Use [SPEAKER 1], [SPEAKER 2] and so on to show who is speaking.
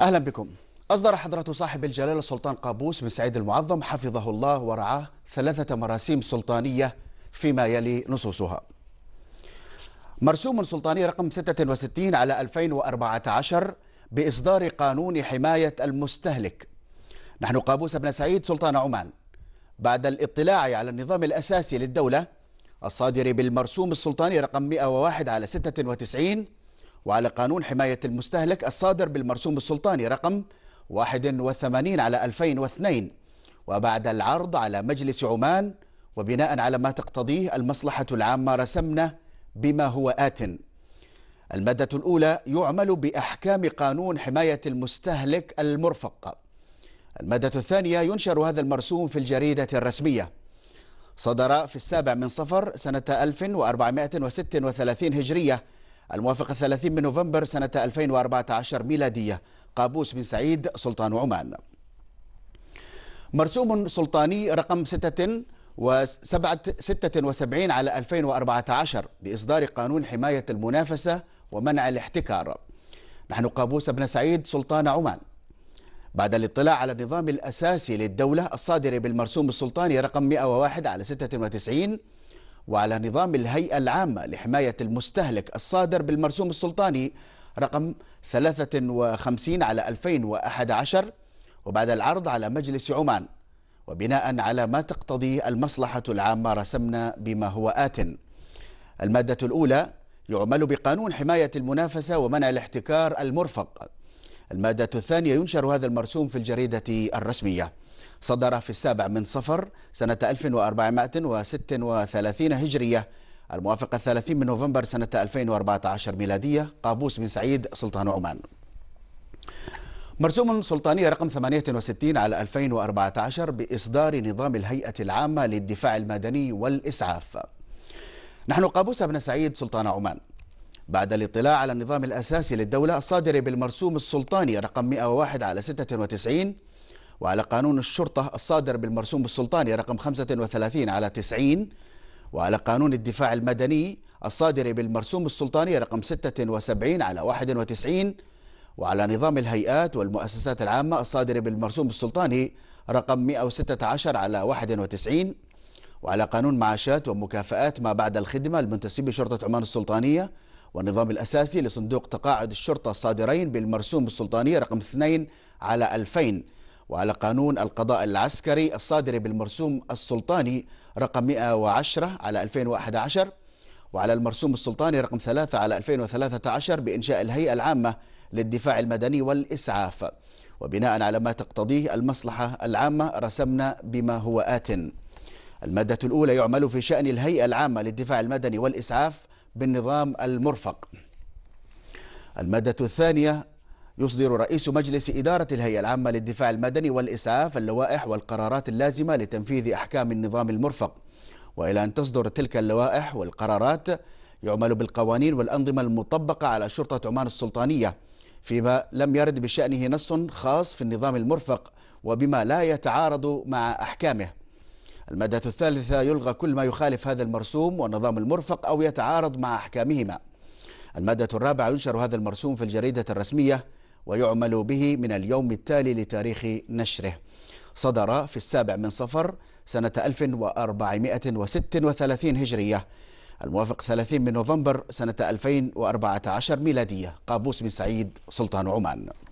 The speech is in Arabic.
[SPEAKER 1] أهلا بكم أصدر حضرة صاحب الجلالة السلطان قابوس بن سعيد المعظم حفظه الله ورعاه ثلاثة مراسيم سلطانية فيما يلي نصوصها مرسوم سلطاني رقم 66 على 2014 بإصدار قانون حماية المستهلك نحن قابوس بن سعيد سلطان عمان بعد الاطلاع على النظام الأساسي للدولة الصادر بالمرسوم السلطاني رقم 101 على 96 وعلى قانون حماية المستهلك الصادر بالمرسوم السلطاني رقم 81 على 2002 وبعد العرض على مجلس عمان وبناء على ما تقتضيه المصلحة العامة رسمنا بما هو آتٍ المادة الأولى يعمل بأحكام قانون حماية المستهلك المرفق المادة الثانية ينشر هذا المرسوم في الجريدة الرسمية صدر في السابع من صفر سنة 1436 هجرية الموافق 30 من نوفمبر سنة 2014 ميلادية قابوس بن سعيد سلطان عمان مرسوم سلطاني رقم 6 و76 على 2014 بإصدار قانون حماية المنافسة ومنع الاحتكار نحن قابوس بن سعيد سلطان عمان بعد الاطلاع على النظام الأساسي للدولة الصادر بالمرسوم السلطاني رقم 101 على 96 وعلى نظام الهيئة العامة لحماية المستهلك الصادر بالمرسوم السلطاني رقم 53 على 2011 وبعد العرض على مجلس عمان وبناء على ما تقتضيه المصلحة العامة رسمنا بما هو آت المادة الأولى يعمل بقانون حماية المنافسة ومنع الاحتكار المرفق المادة الثانية ينشر هذا المرسوم في الجريدة الرسمية صدر في السابع من صفر سنة 1436 هجرية الموافق الثلاثين من نوفمبر سنة 2014 ميلادية قابوس بن سعيد سلطان عمان مرسوم سلطاني رقم 68 على 2014 بإصدار نظام الهيئة العامة للدفاع المدني والإسعاف نحن قابوس بن سعيد سلطان عمان بعد الاطلاع على النظام الأساسي للدولة الصادر بالمرسوم السلطاني رقم 101 على 96 وعلى قانون الشرطة الصادر بالمرسوم السلطاني رقم 35 على 90 وعلى قانون الدفاع المدني الصادر بالمرسوم السلطاني رقم 76 على 91 وعلى نظام الهيئات والمؤسسات العامة الصادر بالمرسوم السلطاني رقم 116 على 91 وعلى قانون معاشات ومكافآت ما بعد الخدمة المنتسب بشرطة عمان السلطانية والنظام الأساسي لصندوق تقاعد الشرطة الصادرين بالمرسوم السلطاني رقم 2 على 2000 وعلى قانون القضاء العسكري الصادر بالمرسوم السلطاني رقم 110 على 2011 وعلى المرسوم السلطاني رقم 3 على 2013 بإنشاء الهيئة العامة للدفاع المدني والإسعاف وبناء على ما تقتضيه المصلحة العامة رسمنا بما هو آت المادة الأولى يعمل في شأن الهيئة العامة للدفاع المدني والإسعاف بالنظام المرفق المادة الثانية يصدر رئيس مجلس إدارة الهيئة العامة للدفاع المدني والإسعاف اللوائح والقرارات اللازمة لتنفيذ أحكام النظام المرفق وإلى أن تصدر تلك اللوائح والقرارات يعمل بالقوانين والأنظمة المطبقة على شرطة عمان السلطانية فيما لم يرد بشأنه نص خاص في النظام المرفق وبما لا يتعارض مع أحكامه المادة الثالثة يلغى كل ما يخالف هذا المرسوم والنظام المرفق أو يتعارض مع أحكامهما المادة الرابعة ينشر هذا المرسوم في الجريدة الرسمية ويعمل به من اليوم التالي لتاريخ نشره صدر في السابع من صفر سنة 1436 هجرية الموافق 30 من نوفمبر سنة 2014 ميلادية قابوس بن سعيد سلطان عمان